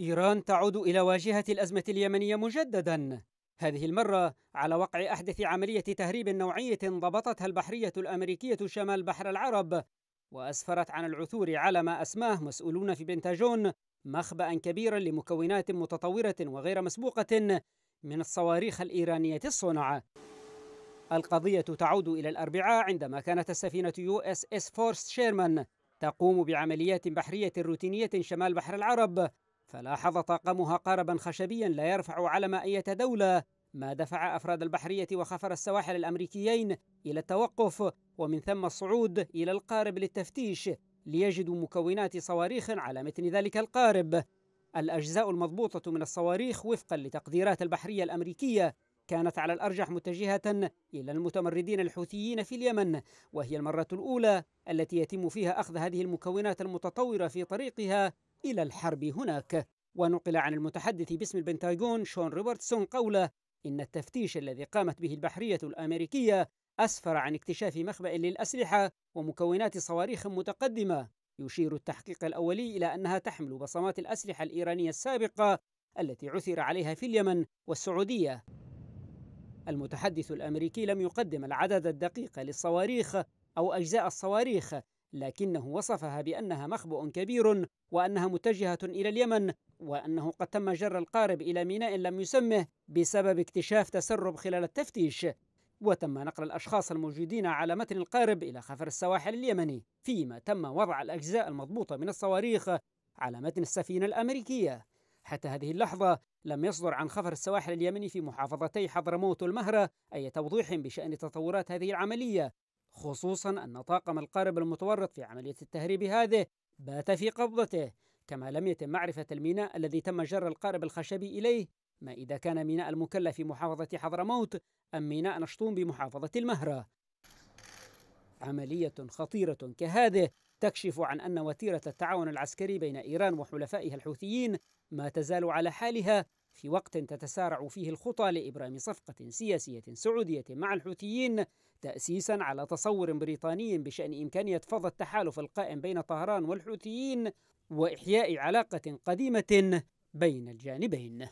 إيران تعود إلى واجهة الأزمة اليمنية مجددا هذه المرة على وقع أحدث عملية تهريب نوعية ضبطتها البحرية الأمريكية شمال بحر العرب وأسفرت عن العثور على ما أسماه مسؤولون في بنتاجون مخبأ كبيرا لمكونات متطورة وغير مسبوقة من الصواريخ الإيرانية الصنع القضية تعود إلى الأربعاء عندما كانت السفينة يو اس اس فورست شيرمان تقوم بعمليات بحرية روتينية شمال بحر العرب فلاحظ طاقمها قاربا خشبيا لا يرفع علم أي دولة ما دفع أفراد البحرية وخفر السواحل الأمريكيين إلى التوقف ومن ثم الصعود إلى القارب للتفتيش ليجدوا مكونات صواريخ على متن ذلك القارب الأجزاء المضبوطة من الصواريخ وفقا لتقديرات البحرية الأمريكية كانت على الأرجح متجهة إلى المتمردين الحوثيين في اليمن وهي المرة الأولى التي يتم فيها أخذ هذه المكونات المتطورة في طريقها إلى الحرب هناك ونقل عن المتحدث باسم البنتاغون شون روبرتسون قوله إن التفتيش الذي قامت به البحرية الأمريكية أسفر عن اكتشاف مخبأ للأسلحة ومكونات صواريخ متقدمة يشير التحقيق الأولي إلى أنها تحمل بصمات الأسلحة الإيرانية السابقة التي عثر عليها في اليمن والسعودية المتحدث الأمريكي لم يقدم العدد الدقيق للصواريخ أو أجزاء الصواريخ لكنه وصفها بأنها مخبؤ كبير وأنها متجهة إلى اليمن وأنه قد تم جر القارب إلى ميناء لم يسمه بسبب اكتشاف تسرب خلال التفتيش وتم نقل الأشخاص الموجودين على متن القارب إلى خفر السواحل اليمني فيما تم وضع الأجزاء المضبوطة من الصواريخ على متن السفينة الأمريكية حتى هذه اللحظة لم يصدر عن خفر السواحل اليمني في محافظتي حضرموت والمهرة أي توضيح بشأن تطورات هذه العملية خصوصا أن طاقم القارب المتورط في عملية التهريب هذه بات في قبضته كما لم يتم معرفة الميناء الذي تم جر القارب الخشبي إليه ما إذا كان ميناء المكلة في محافظة حضرموت أم ميناء نشطون بمحافظة المهرة عملية خطيرة كهذه تكشف عن أن وتيرة التعاون العسكري بين إيران وحلفائها الحوثيين ما تزال على حالها في وقت تتسارع فيه الخطى لإبرام صفقة سياسية سعودية مع الحوثيين تأسيسا على تصور بريطاني بشأن إمكانية فض التحالف القائم بين طهران والحوثيين وإحياء علاقة قديمة بين الجانبين